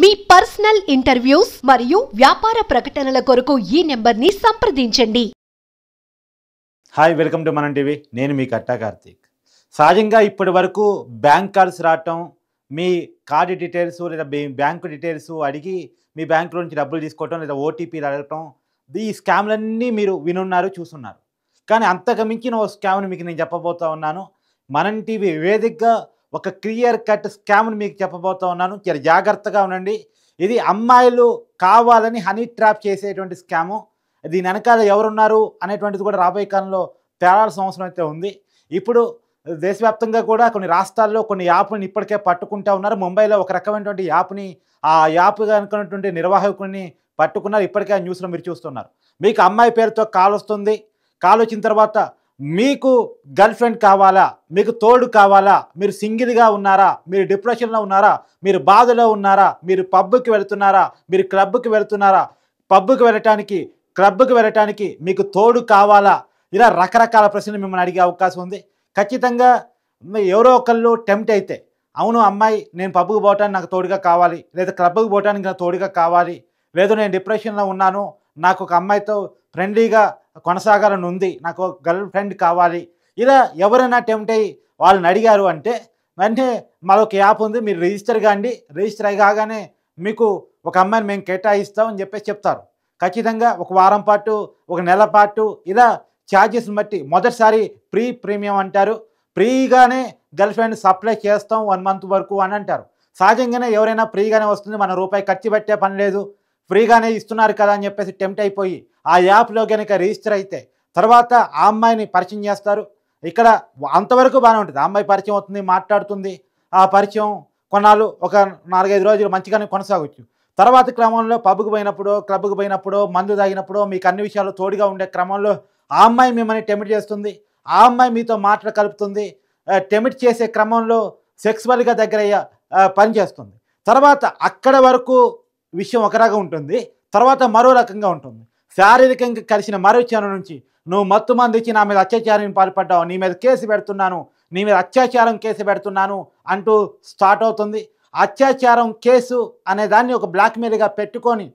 మీ personal interviews మరియు వ్యాపార ప్రకటనల కొరకు ఈ నెంబర్ని సంప్రదించండి హాయ్ వెల్కమ్ టు మన టీవీ నేను మీ కట్టా కార్తీక్ సహజంగా ఇప్పటి వరకు బ్యాంక్ కాల్స్ రావటం మీ కార్డు డీటెయిల్స్ లేదా బ్యాంకు డీటెయిల్స్ అడిగి మీ బ్యాంకులో నుంచి డబ్బులు తీసుకోవటం లేదా ఓటీపీలు అడగటం ఈ స్కామ్లన్నీ మీరు వినున్నారు చూస్తున్నారు కానీ అంతకు మించిన ఓ స్కామ్ని మీకు నేను చెప్పబోతా ఉన్నాను మనం టీవీ వేదికగా ఒక క్లియర్ కట్ స్కామ్ని మీకు చెప్పబోతా ఉన్నాను చాలా జాగ్రత్తగా ఉండండి ఇది అమ్మాయిలు కావాలని హనీ ట్రాప్ చేసేటువంటి స్కాము దీని వెనకాల ఎవరున్నారు అనేటువంటిది కూడా రాబోయే కాలంలో తేలాల్సిన అవసరం అయితే ఉంది ఇప్పుడు దేశవ్యాప్తంగా కూడా కొన్ని రాష్ట్రాల్లో కొన్ని యాప్ని ఇప్పటికే పట్టుకుంటా ఉన్నారు ముంబైలో ఒక రకమైనటువంటి యాప్ని ఆ యాప్ కనుకున్నటువంటి నిర్వాహకుని పట్టుకున్నారు ఇప్పటికే ఆ న్యూస్లో మీరు చూస్తున్నారు మీకు అమ్మాయి పేరుతో కాల్ వస్తుంది కాల్ వచ్చిన తర్వాత మీకు గర్ల్ ఫ్రెండ్ కావాలా మీకు తోడు కావాలా మీరు సింగిల్గా ఉన్నారా మీరు డిప్రెషన్లో ఉన్నారా మీరు బాధలో ఉన్నారా మీరు పబ్కి వెళుతున్నారా మీరు క్లబ్కి వెళుతున్నారా పబ్కి వెళ్ళటానికి క్లబ్కి వెళ్ళటానికి మీకు తోడు కావాలా ఇలా రకరకాల ప్రశ్నలు మిమ్మల్ని అడిగే అవకాశం ఉంది ఖచ్చితంగా ఎవరో ఒకళ్ళు టెంప్ట్ అయితే అవును అమ్మాయి నేను పబ్కి పోవటానికి నాకు తోడుగా కావాలి లేదా క్లబ్కి పోవటానికి నాకు తోడుగా కావాలి లేదు నేను డిప్రెషన్లో ఉన్నాను నాకు ఒక అమ్మాయితో ఫ్రెండ్లీగా కొనసాగాలని ఉంది నాకు గర్ల్ ఫ్రెండ్ కావాలి ఇలా ఎవరైనా టెంప్ట్ అయ్యి వాళ్ళని అడిగారు అంటే వెంటనే మరొక యాప్ ఉంది మీరు రిజిస్టర్ కాండి రిజిస్టర్ అయ్యి కాగానే మీకు ఒక అమ్మాయిని మేము కేటాయిస్తామని చెప్పేసి చెప్తారు ఖచ్చితంగా ఒక వారం పాటు ఒక నెల పాటు ఇలా ఛార్జెస్ని బట్టి మొదటిసారి ప్రీ ప్రీమియం అంటారు ఫ్రీగానే గర్ల్ ఫ్రెండ్ సప్లై చేస్తాం వన్ మంత్ వరకు అని అంటారు సహజంగానే ఎవరైనా ఫ్రీగానే వస్తుంది మన రూపాయి ఖర్చు పెట్టే పని లేదు ఫ్రీగానే ఇస్తున్నారు కదా అని చెప్పేసి టెంప్ట్ అయిపోయి ఆ యాప్లో కనుక రిజిస్టర్ అయితే తర్వాత ఆ అమ్మాయిని పరిచయం చేస్తారు ఇక్కడ అంతవరకు బాగానే ఉంటుంది అమ్మాయి పరిచయం అవుతుంది మాట్లాడుతుంది ఆ పరిచయం కొన్నాళ్ళు ఒక నాలుగైదు రోజులు మంచిగానే కొనసాగొచ్చు తర్వాత క్రమంలో పబ్కి పోయినప్పుడు క్లబ్కి పోయినప్పుడు మందు తాగినప్పుడు మీకు అన్ని విషయాలు తోడుగా ఉండే క్రమంలో ఆ అమ్మాయి మిమ్మల్ని టెమిట్ చేస్తుంది ఆ అమ్మాయి మీతో మాటలు కలుపుతుంది టెమిట్ చేసే క్రమంలో సెక్స్వల్గా దగ్గర పనిచేస్తుంది తర్వాత అక్కడ వరకు విషయం ఒక ఉంటుంది తర్వాత మరో రకంగా ఉంటుంది శారీరకంగా కలిసిన మరో చను నుంచి నువ్వు మత్తు మందిచ్చి నా మీద అత్యాచారం పాల్పడ్డావు నీ మీద కేసు పెడుతున్నాను నీ మీద అత్యాచారం కేసు పెడుతున్నాను అంటూ స్టార్ట్ అవుతుంది అత్యాచారం కేసు అనే దాన్ని ఒక బ్లాక్మెయిల్గా పెట్టుకొని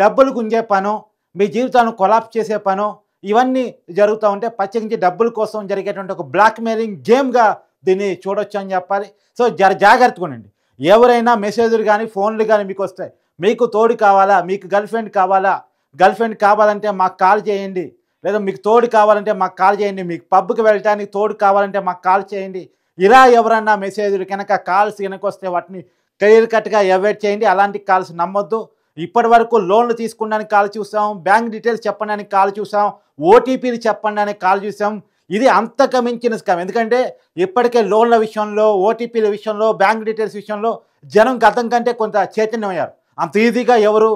డబ్బులు గుంజే పనో మీ జీవితాన్ని కొలాప్ చేసే పనో ఇవన్నీ జరుగుతూ ఉంటే ప్రత్యేకించి డబ్బుల కోసం జరిగేటువంటి ఒక బ్లాక్మెయిలింగ్ గేమ్గా దీన్ని చూడొచ్చు అని చెప్పాలి సో జర జాగ్రత్తగా ఉండండి ఎవరైనా మెసేజ్లు కానీ ఫోన్లు కానీ మీకు వస్తాయి మీకు తోడు కావాలా మీకు గర్ల్ఫ్రెండ్ కావాలా గర్ల్ ఫ్రెండ్ కావాలంటే మాకు కాల్ చేయండి లేదా మీకు తోడు కావాలంటే మాకు కాల్ చేయండి మీకు పబ్కి వెళ్ళటానికి తోడు కావాలంటే మాకు కాల్ చేయండి ఇలా ఎవరన్నా మెసేజ్లు కనుక కాల్స్ కనుక వస్తే వాటిని క్లియర్ కట్గా అవాయిడ్ చేయండి అలాంటి కాల్స్ నమ్మొద్దు ఇప్పటి వరకు లోన్లు తీసుకున్నానికి కాల్ చూసాం బ్యాంక్ డీటెయిల్స్ చెప్పడానికి కాల్ చూసాం ఓటీపీలు చెప్పడానికి కాల్ చూసాం ఇది అంతక మించిన స్కామ్ ఎందుకంటే ఇప్పటికే లోన్ల విషయంలో ఓటీపీల విషయంలో బ్యాంక్ డీటెయిల్స్ విషయంలో జనం గతం కంటే కొంత చైతన్యమయ్యారు అంత ఈజీగా ఎవరు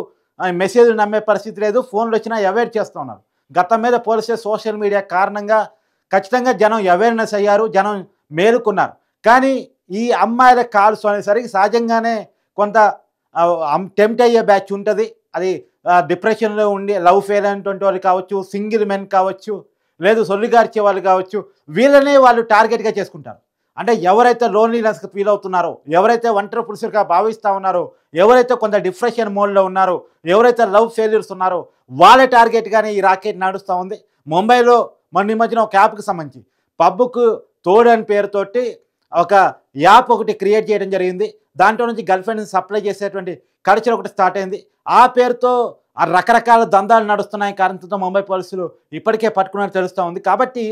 మెసేజ్ నమ్మే పరిస్థితి లేదు ఫోన్లు వచ్చినా అవేర్ చేస్తున్నారు గతం మీద పోలిస్తే సోషల్ మీడియా కారణంగా ఖచ్చితంగా జనం అవేర్నెస్ అయ్యారు జనం మేలుకున్నారు కానీ ఈ అమ్మాయిల కాల్స్ అనేసరికి సహజంగానే కొంత టెంప్ట్ అయ్యే బ్యాచ్ ఉంటుంది అది డిప్రెషన్లో ఉండి లవ్ ఫెయిల్ అయినటువంటి వాళ్ళు కావచ్చు సింగిల్ మెన్ కావచ్చు లేదు సొల్లిగార్చే వాళ్ళు కావచ్చు వీళ్ళనే వాళ్ళు టార్గెట్గా చేసుకుంటారు అంటే ఎవరైతే లోన్లీనెస్కి ఫీల్ అవుతున్నారో ఎవరైతే ఒంటరి పురుషులుగా భావిస్తూ ఉన్నారో ఎవరైతే కొంత డిప్రెషన్ మోడ్లో ఉన్నారో ఎవరైతే లవ్ ఫెయిల్యూర్స్ ఉన్నారో వాళ్ళ టార్గెట్గానే ఈ రాకెట్ నడుస్తూ ఉంది ముంబైలో మొన్న మధ్యన ఒక యాప్కి సంబంధించి పబ్కు తోడు అని పేరుతోటి ఒక యాప్ ఒకటి క్రియేట్ చేయడం జరిగింది దాంట్లో నుంచి గర్ల్ ఫ్రెండ్ని సప్లై చేసేటువంటి కల్చర్ ఒకటి స్టార్ట్ అయింది ఆ పేరుతో రకరకాల దందాలు నడుస్తున్నాయి కారణంతో ముంబై పోలీసులు ఇప్పటికే పట్టుకున్నారు తెలుస్తూ ఉంది కాబట్టి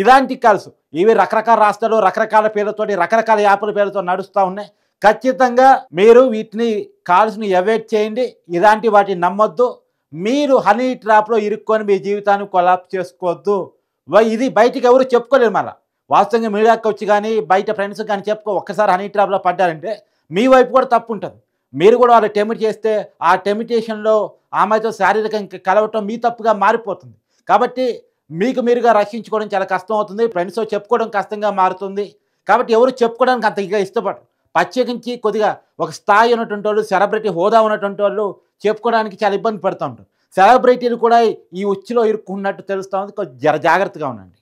ఇలాంటి కాల్స్ ఇవి రకరకాల రాష్ట్రాలు రకరకాల పేర్లతోటి రకరకాల యాప్ల పేర్లతో నడుస్తూ ఉన్నాయి ఖచ్చితంగా మీరు వీటిని కాల్స్ని అవాయిడ్ చేయండి ఇలాంటి వాటిని నమ్మొద్దు మీరు హనీ ట్రాప్లో ఇరుక్కొని మీ జీవితాన్ని కొలాప్స్ చేసుకోవద్దు ఇది బయటికి ఎవరు చెప్పుకోలేరు మళ్ళీ వాస్తవంగా మీడియాకి వచ్చి కానీ బయట ఫ్రెండ్స్ కానీ చెప్పుకో ఒక్కసారి హనీ ట్రాప్లో పడ్డారంటే మీ వైపు కూడా తప్పు ఉంటుంది మీరు కూడా వాళ్ళు టెమిట్ చేస్తే ఆ టెమిటేషన్లో ఆమెతో శారీరకంగా కలవటం మీ తప్పుగా మారిపోతుంది కాబట్టి మీకు మీరుగా రక్షించుకోవడం చాలా కష్టం అవుతుంది ఫ్రెండ్స్తో చెప్పుకోవడం కష్టంగా మారుతుంది కాబట్టి ఎవరు చెప్పుకోవడానికి అంత ఇక ఇష్టపడరు ప్రత్యేకించి కొద్దిగా ఒక స్థాయి ఉన్నటువంటి వాళ్ళు సెలబ్రిటీ హోదా ఉన్నటువంటి వాళ్ళు చెప్పుకోవడానికి చాలా ఇబ్బంది పడుతూ ఉంటారు సెలబ్రిటీలు కూడా ఈ ఉచ్చులో ఇరుక్కున్నట్టు తెలుస్తూ ఉంది కొంచెం జాగ్రత్తగా ఉండండి